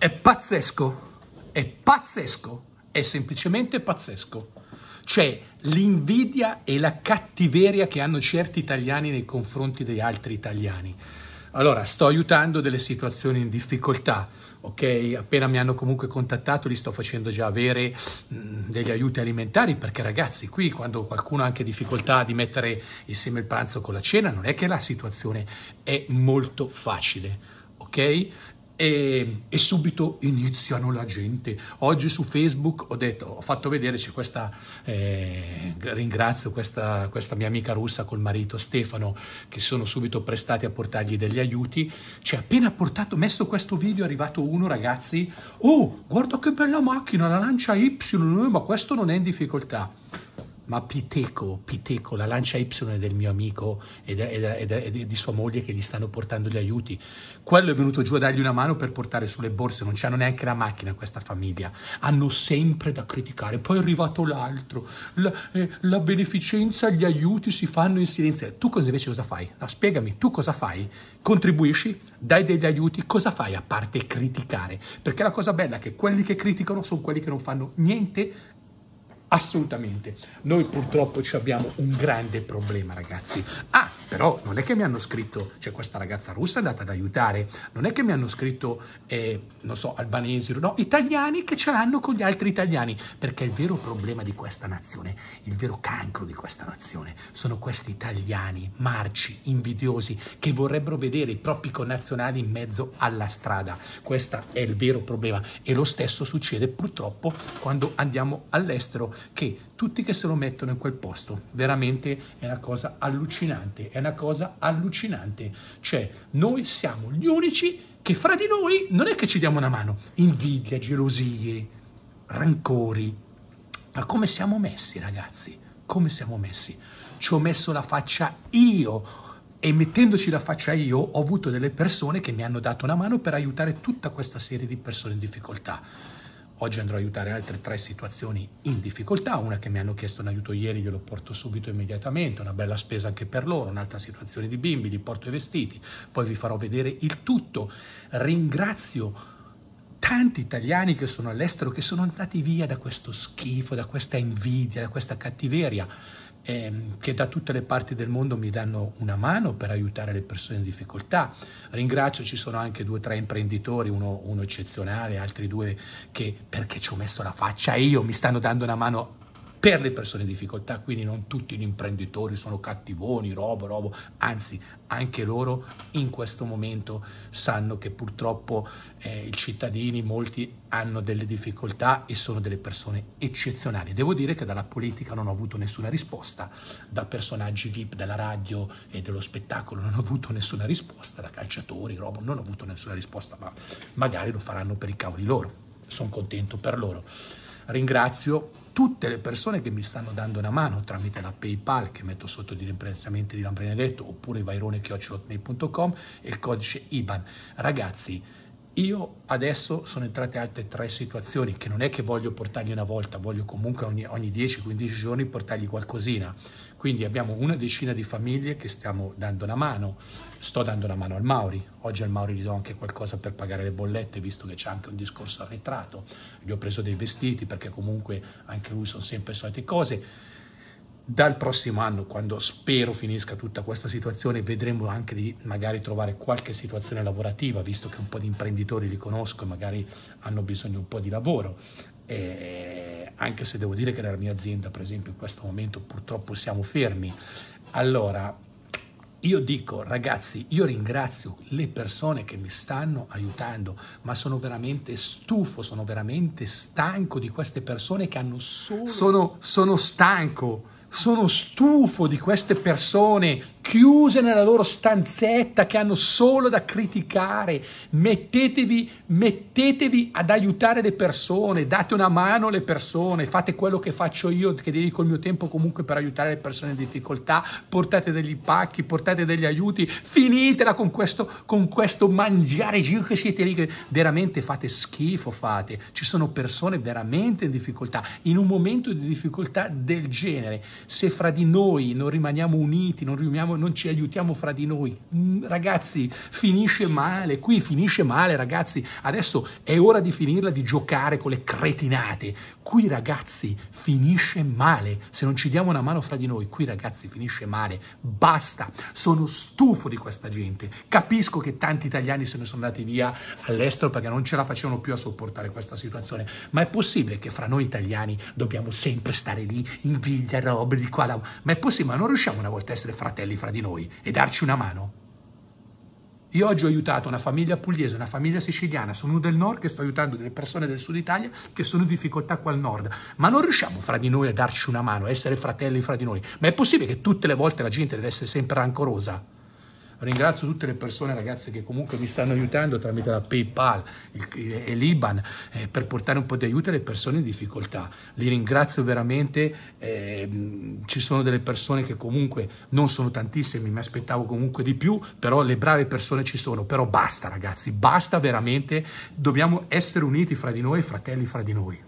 È pazzesco, è pazzesco, è semplicemente pazzesco. C'è cioè, l'invidia e la cattiveria che hanno certi italiani nei confronti degli altri italiani. Allora, sto aiutando delle situazioni in difficoltà, ok? Appena mi hanno comunque contattato, li sto facendo già avere mh, mm, degli aiuti alimentari, perché ragazzi, qui quando qualcuno ha anche difficoltà di mettere insieme il pranzo con la cena, non è che la situazione è molto facile, ok? E, e, subito iniziano la gente. Oggi su Facebook ho, detto, ho fatto vedere, c'è questa, eh, ringrazio questa, questa, mia amica russa col marito Stefano, che sono subito prestati a portargli degli aiuti. C'è appena portato, messo questo video, è arrivato uno, ragazzi, oh, guarda che bella macchina, la lancia Y, ma questo non è in difficoltà ma Piteco, Piteco, la lancia Y del mio amico e, di sua moglie che gli stanno portando gli aiuti. Quello è venuto giù a dargli una mano per portare sulle borse, non c'hanno neanche la macchina questa famiglia, hanno sempre da criticare. Poi è arrivato l'altro, la, eh, la beneficenza, gli aiuti si fanno in silenzio. Tu cosa invece cosa fai? No, spiegami, tu cosa fai? Contribuisci, dai degli aiuti, cosa fai a parte criticare? Perché la cosa bella è che quelli che criticano sono quelli che non fanno niente Assolutamente. Noi purtroppo ci abbiamo un grande problema, ragazzi. Ah, però non è che mi hanno scritto, cioè questa ragazza russa andata ad aiutare, non è che mi hanno scritto, eh, non so, albanesi, no, italiani che ce l'hanno con gli altri italiani, perché il vero problema di questa nazione, il vero cancro di questa nazione, sono questi italiani marci, invidiosi, che vorrebbero vedere i propri connazionali in mezzo alla strada. Questo è il vero problema e lo stesso succede purtroppo quando andiamo all'estero che tutti che se lo mettono in quel posto, veramente è una cosa allucinante, è una cosa allucinante. Cioè, noi siamo gli unici che fra di noi non è che ci diamo una mano, invidia, gelosie, rancori, ma come siamo messi ragazzi? Come siamo messi? Ci ho messo la faccia io e mettendoci la faccia io ho avuto delle persone che mi hanno dato una mano per aiutare tutta questa serie di persone in difficoltà. Oggi andrò a aiutare altre tre situazioni in difficoltà, una che mi hanno chiesto un aiuto ieri, glielo porto subito immediatamente, una bella spesa anche per loro, un'altra situazione di bimbi, li porto i vestiti, poi vi farò vedere il tutto. Ringrazio tanti italiani che sono all'estero, che sono andati via da questo schifo, da questa invidia, da questa cattiveria Ehm, che da tutte le parti del mondo mi danno una mano per aiutare le persone in difficoltà. Ringrazio, ci sono anche due o tre imprenditori, uno, uno eccezionale, altri due che perché ci ho messo la faccia io mi stanno dando una mano per le persone in difficoltà, quindi non tutti gli imprenditori sono cattivoni, robo, robo, anzi anche loro in questo momento sanno che purtroppo eh, i cittadini, molti hanno delle difficoltà e sono delle persone eccezionali. Devo dire che dalla politica non ho avuto nessuna risposta, da personaggi VIP della radio e dello spettacolo non ho avuto nessuna risposta, da calciatori, robo, non ho avuto nessuna risposta, ma magari lo faranno per i cavoli loro sono contento per loro. Ringrazio tutte le persone che mi stanno dando una mano tramite la PayPal che metto sotto di rimprezzamenti di Lambrenedetto oppure vairone.com e il codice IBAN. Ragazzi, io adesso sono entrate altre tre situazioni che non è che voglio portargli una volta, voglio comunque ogni, ogni 10-15 giorni portargli qualcosina. Quindi abbiamo una decina di famiglie che stiamo dando una mano. Sto dando una mano al Mauri, oggi al Mauri gli do anche qualcosa per pagare le bollette, visto che c'è anche un discorso arretrato. Gli ho preso dei vestiti perché comunque anche lui sono sempre solite cose dal prossimo anno, quando spero finisca tutta questa situazione, vedremo anche di magari trovare qualche situazione lavorativa, visto che un po' di imprenditori li conosco e magari hanno bisogno un po' di lavoro. E anche se devo dire che nella mia azienda, per esempio, in questo momento purtroppo siamo fermi. Allora, io dico, ragazzi, io ringrazio le persone che mi stanno aiutando, ma sono veramente stufo, sono veramente stanco di queste persone che hanno solo... Sono, sono stanco sono stufo di queste persone chiuse nella loro stanzetta che hanno solo da criticare. Mettetevi, mettetevi ad aiutare le persone, date una mano alle persone, fate quello che faccio io, che dedico il mio tempo comunque per aiutare le persone in difficoltà, portate degli pacchi, portate degli aiuti, finitela con questo, con questo mangiare giro che siete lì, che veramente fate schifo, fate. Ci sono persone veramente in difficoltà, in un momento di difficoltà del genere. Se fra di noi non rimaniamo uniti, non riuniamo non ci aiutiamo fra di noi. Mm, ragazzi, finisce male, qui finisce male, ragazzi. Adesso è ora di finirla di giocare con le cretinate. Qui, ragazzi, finisce male. Se non ci diamo una mano fra di noi, qui, ragazzi, finisce male. Basta. Sono stufo di questa gente. Capisco che tanti italiani se ne sono andati via all'estero perché non ce la facevano più a sopportare questa situazione. Ma è possibile che fra noi italiani dobbiamo sempre stare lì, in viglia, robe di qua, là. Ma è possibile, ma non riusciamo una volta a essere fratelli, fratelli sopra di noi e darci una mano. Io oggi ho aiutato una famiglia pugliese, una famiglia siciliana, sono uno del nord che sto aiutando delle persone del sud Italia che sono in difficoltà qua al nord, ma non riusciamo fra di noi a darci una mano, a essere fratelli fra di noi. Ma è possibile che tutte le volte la gente deve essere sempre rancorosa? ringrazio tutte le persone ragazze che comunque mi stanno aiutando tramite la PayPal eh, e l'Iban eh, per portare un po' di aiuto alle persone in difficoltà. Li ringrazio veramente, eh, ci sono delle persone che comunque non sono tantissime, mi aspettavo comunque di più, però le brave persone ci sono, però basta ragazzi, basta veramente, dobbiamo essere uniti fra di noi, fratelli fra di noi.